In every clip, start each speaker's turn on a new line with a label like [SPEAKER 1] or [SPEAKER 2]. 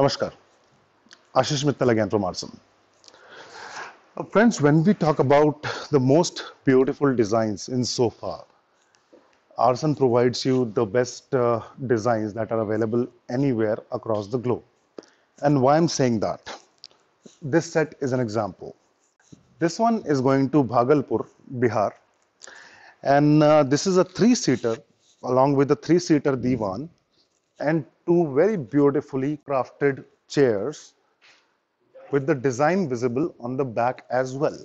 [SPEAKER 1] Namaskar. Ashish Mittal again from Artsam. Friends, when we talk about the most beautiful designs in so far, Arson provides you the best uh, designs that are available anywhere across the globe. And why I'm saying that? This set is an example. This one is going to Bhagalpur, Bihar. And uh, this is a three-seater along with the three-seater Divan and two very beautifully crafted chairs with the design visible on the back as well.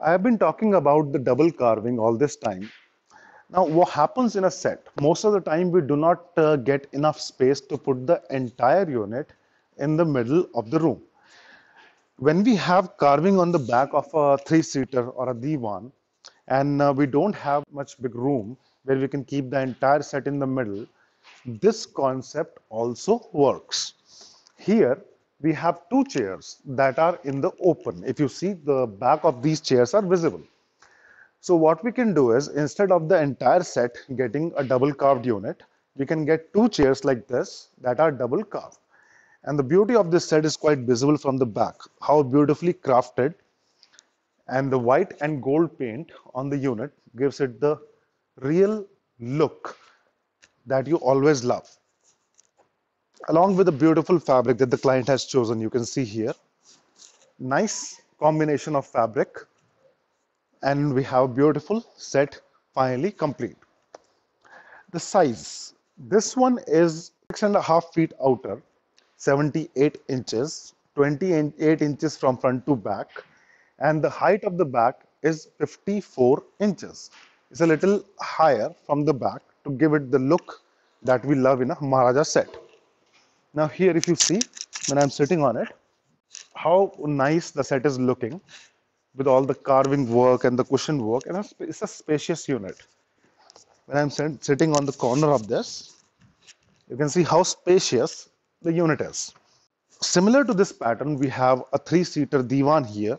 [SPEAKER 1] I have been talking about the double carving all this time. Now what happens in a set? Most of the time we do not uh, get enough space to put the entire unit in the middle of the room. When we have carving on the back of a three-seater or a divan and uh, we don't have much big room where we can keep the entire set in the middle, this concept also works. Here we have two chairs that are in the open. If you see the back of these chairs are visible. So what we can do is instead of the entire set getting a double carved unit, we can get two chairs like this that are double carved. And the beauty of this set is quite visible from the back, how beautifully crafted and the white and gold paint on the unit gives it the real look that you always love along with the beautiful fabric that the client has chosen you can see here nice combination of fabric and we have a beautiful set finally complete the size this one is six and a half feet outer 78 inches 28 inches from front to back and the height of the back is 54 inches it's a little higher from the back to give it the look that we love in a Maharaja set. Now here if you see, when I'm sitting on it, how nice the set is looking with all the carving work and the cushion work and it's a spacious unit. When I'm sitting on the corner of this, you can see how spacious the unit is. Similar to this pattern, we have a three-seater divan here.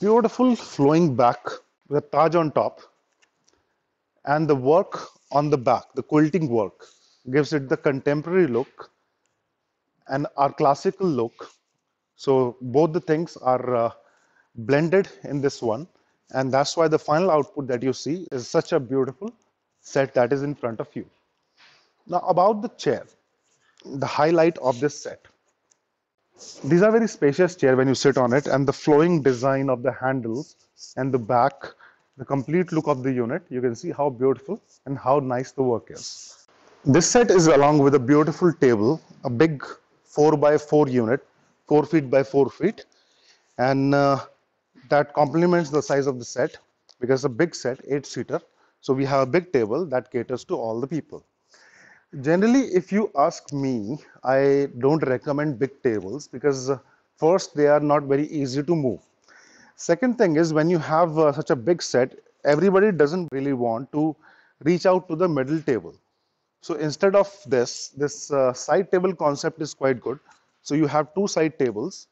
[SPEAKER 1] Beautiful flowing back with a taj on top and the work on the back, the quilting work gives it the contemporary look and our classical look. So both the things are uh, blended in this one. And that's why the final output that you see is such a beautiful set that is in front of you. Now about the chair, the highlight of this set. These are very spacious chair when you sit on it and the flowing design of the handle and the back the complete look of the unit, you can see how beautiful and how nice the work is. This set is along with a beautiful table, a big 4 by 4 unit, 4 feet by 4 feet, and uh, that complements the size of the set because a big set, 8 seater. So we have a big table that caters to all the people. Generally, if you ask me, I don't recommend big tables because uh, first they are not very easy to move Second thing is when you have uh, such a big set, everybody doesn't really want to reach out to the middle table. So instead of this, this uh, side table concept is quite good. So you have two side tables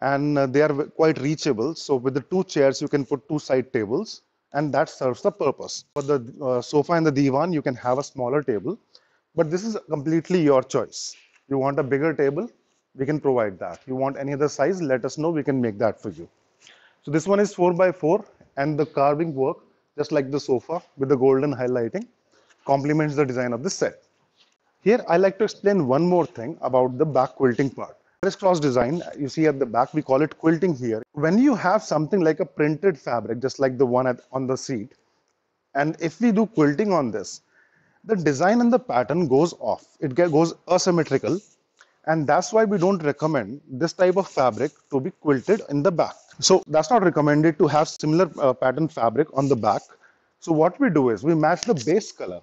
[SPEAKER 1] and uh, they are quite reachable. So with the two chairs, you can put two side tables and that serves the purpose. For the uh, sofa and the divan, you can have a smaller table, but this is completely your choice. You want a bigger table, we can provide that. You want any other size, let us know, we can make that for you. So this one is 4 by 4 and the carving work, just like the sofa with the golden highlighting, complements the design of the set. Here I like to explain one more thing about the back quilting part. Press cross design, you see at the back, we call it quilting here. When you have something like a printed fabric, just like the one at, on the seat, and if we do quilting on this, the design and the pattern goes off. It goes asymmetrical and that's why we don't recommend this type of fabric to be quilted in the back so that's not recommended to have similar uh, pattern fabric on the back so what we do is we match the base color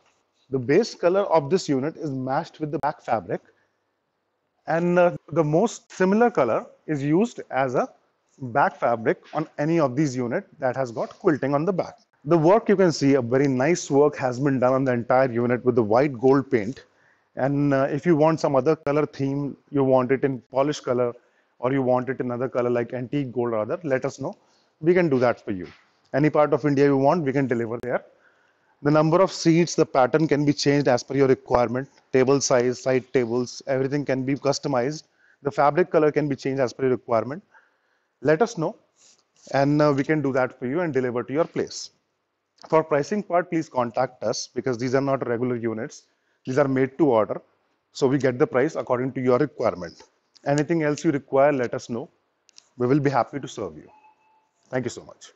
[SPEAKER 1] the base color of this unit is matched with the back fabric and uh, the most similar color is used as a back fabric on any of these unit that has got quilting on the back the work you can see a very nice work has been done on the entire unit with the white gold paint and uh, if you want some other color theme you want it in polish color or you want it in another color like antique gold or other let us know we can do that for you any part of india you want we can deliver there the number of seats the pattern can be changed as per your requirement table size side tables everything can be customized the fabric color can be changed as per your requirement let us know and uh, we can do that for you and deliver to your place for pricing part please contact us because these are not regular units these are made to order. So we get the price according to your requirement. Anything else you require, let us know. We will be happy to serve you. Thank you so much.